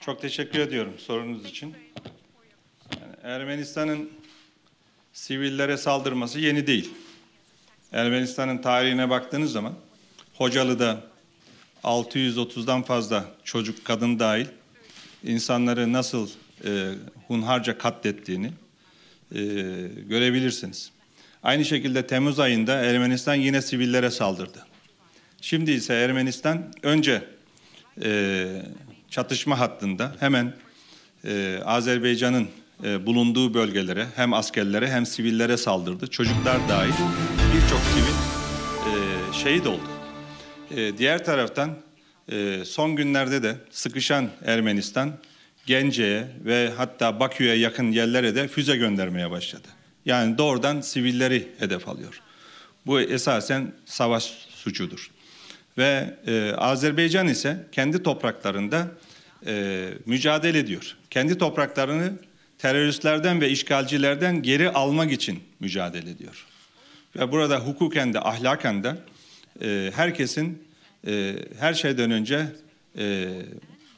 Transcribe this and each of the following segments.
Çok teşekkür ediyorum sorunuz için. Yani Ermenistan'ın sivillere saldırması yeni değil. Ermenistan'ın tarihine baktığınız zaman Hocalı'da 630'dan fazla çocuk kadın dahil insanları nasıl e, hunharca katlettiğini e, görebilirsiniz. Aynı şekilde Temmuz ayında Ermenistan yine sivillere saldırdı. Şimdi ise Ermenistan önce e, çatışma hattında hemen e, Azerbaycan'ın e, bulunduğu bölgelere hem askerlere hem sivillere saldırdı. Çocuklar dahil birçok sivil e, şehit oldu. E, diğer taraftan e, son günlerde de sıkışan Ermenistan Gence'ye ve hatta Bakü'ye yakın yerlere de füze göndermeye başladı. Yani doğrudan sivilleri hedef alıyor. Bu esasen savaş suçudur. Ve e, Azerbaycan ise kendi topraklarında e, mücadele ediyor. Kendi topraklarını teröristlerden ve işgalcilerden geri almak için mücadele ediyor. Ve burada hukuken de ahlaken de e, herkesin e, her şeyden önce e,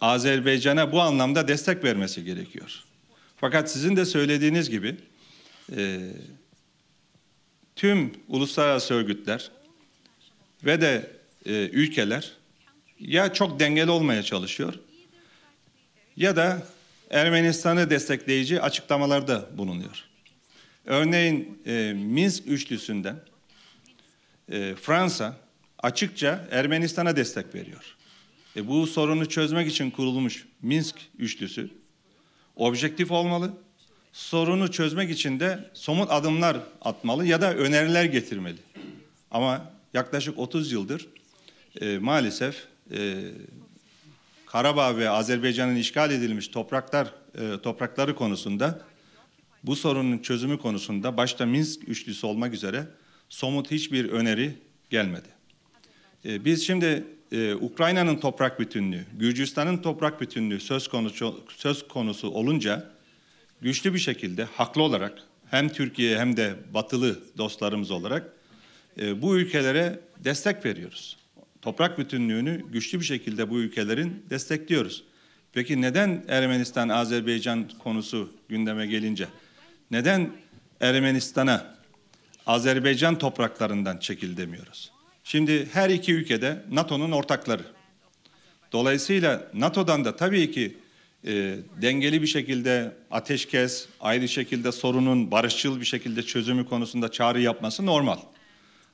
Azerbaycan'a bu anlamda destek vermesi gerekiyor. Fakat sizin de söylediğiniz gibi e, tüm uluslararası örgütler ve de e, ülkeler ya çok dengeli olmaya çalışıyor ya da Ermenistan'ı destekleyici açıklamalarda bulunuyor. Örneğin e, Minsk üçlüsünden e, Fransa açıkça Ermenistan'a destek veriyor. E, bu sorunu çözmek için kurulmuş Minsk üçlüsü objektif olmalı. Sorunu çözmek için de somut adımlar atmalı ya da öneriler getirmeli. Ama yaklaşık 30 yıldır e, maalesef e, Karabağ ve Azerbaycan'ın işgal edilmiş topraklar e, toprakları konusunda bu sorunun çözümü konusunda başta Minsk üçlüsü olmak üzere somut hiçbir öneri gelmedi. E, biz şimdi e, Ukrayna'nın toprak bütünlüğü, Gürcistan'ın toprak bütünlüğü söz konusu söz konusu olunca güçlü bir şekilde haklı olarak hem Türkiye hem de batılı dostlarımız olarak e, bu ülkelere destek veriyoruz toprak bütünlüğünü güçlü bir şekilde bu ülkelerin destekliyoruz. Peki neden Ermenistan-Azerbaycan konusu gündeme gelince? Neden Ermenistan'a Azerbaycan topraklarından çekil demiyoruz? Şimdi her iki ülkede NATO'nun ortakları. Dolayısıyla NATO'dan da tabii ki e, dengeli bir şekilde ateşkes, ayrı şekilde sorunun barışçıl bir şekilde çözümü konusunda çağrı yapması normal.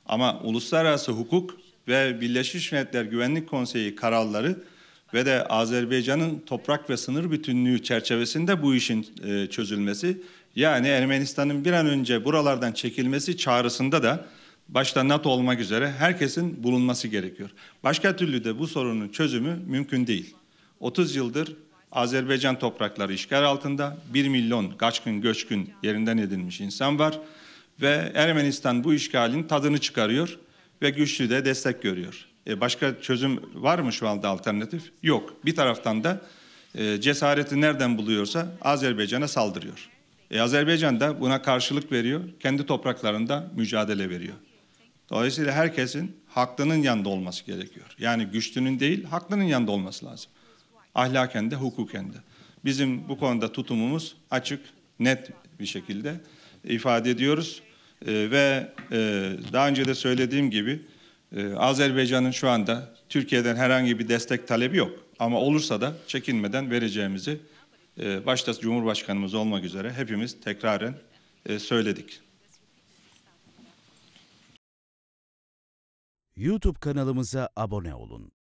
Ama uluslararası hukuk ve Birleşmiş Milletler Güvenlik Konseyi kararları ve de Azerbaycan'ın toprak ve sınır bütünlüğü çerçevesinde bu işin e, çözülmesi yani Ermenistan'ın bir an önce buralardan çekilmesi çağrısında da başta NATO olmak üzere herkesin bulunması gerekiyor. Başka türlü de bu sorunun çözümü mümkün değil. 30 yıldır Azerbaycan toprakları işgal altında 1 milyon kaçkın göçkün yerinden edilmiş insan var ve Ermenistan bu işgalin tadını çıkarıyor ve güçlü de destek görüyor. E, başka çözüm var mı şu anda alternatif? Yok. Bir taraftan da e, cesareti nereden buluyorsa Azerbaycan'a saldırıyor. E, Azerbaycan da buna karşılık veriyor. Kendi topraklarında mücadele veriyor. Dolayısıyla herkesin haklının yanında olması gerekiyor. Yani güçlünün değil, haklının yanında olması lazım. Ahlaken de, hukuken de. Bizim bu konuda tutumumuz açık, net bir şekilde ifade ediyoruz. E, ve e, daha önce de söylediğim gibi e, Azerbaycan'ın şu anda Türkiye'den herhangi bir destek talebi yok. Ama olursa da çekinmeden vereceğimizi e, başta Cumhurbaşkanımız olmak üzere hepimiz tekraren e, söyledik. YouTube kanalımıza abone olun